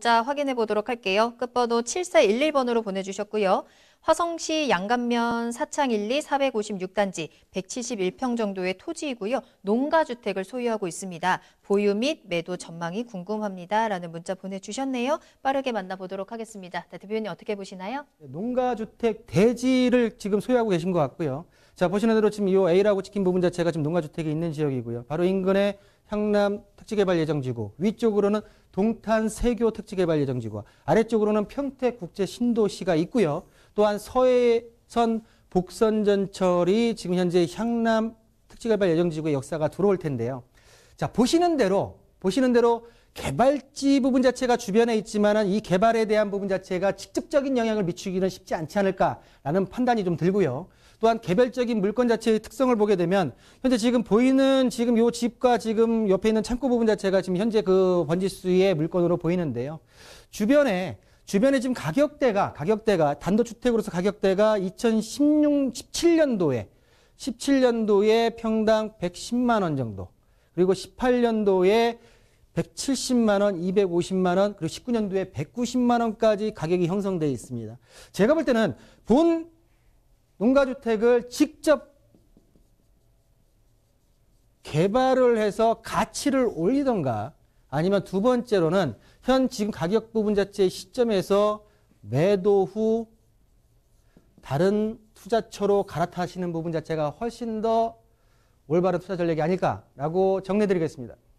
자, 확인해 보도록 할게요. 끝번호 7411번으로 보내주셨고요. 화성시 양감면 사창 12 456단지 171평 정도의 토지이고요. 농가주택을 소유하고 있습니다. 보유 및 매도 전망이 궁금합니다. 라는 문자 보내주셨네요. 빠르게 만나보도록 하겠습니다. 네, 대표님 어떻게 보시나요? 네, 농가주택 대지를 지금 소유하고 계신 것 같고요. 자, 보시는 대로 지금 이 A라고 찍힌 부분 자체가 지금 농가주택이 있는 지역이고요. 바로 인근에 향남 특지개발 예정지구, 위쪽으로는 동탄 세교 특지개발 예정지구와 아래쪽으로는 평택 국제 신도시가 있고요. 또한 서해선 복선전철이 지금 현재 향남 특지개발 예정지구의 역사가 들어올 텐데요. 자 보시는 대로 보시는 대로 개발지 부분 자체가 주변에 있지만은 이 개발에 대한 부분 자체가 직접적인 영향을 미치기는 쉽지 않지 않을까라는 판단이 좀 들고요. 또한 개별적인 물건 자체의 특성을 보게 되면 현재 지금 보이는 지금 요 집과 지금 옆에 있는 창고 부분 자체가 지금 현재 그 번지수의 물건으로 보이는데요. 주변에 주변에 지금 가격대가 가격대가 단독주택으로서 가격대가 2016 17년도에 17년도에 평당 110만 원 정도 그리고 18년도에 170만 원, 250만 원, 그리고 19년도에 190만 원까지 가격이 형성되어 있습니다. 제가 볼 때는 본 농가주택을 직접 개발을 해서 가치를 올리던가 아니면 두 번째로는 현 지금 가격 부분 자체의 시점에서 매도 후 다른 투자처로 갈아타시는 부분 자체가 훨씬 더 올바른 투자 전략이 아닐까라고 정리드리겠습니다. 해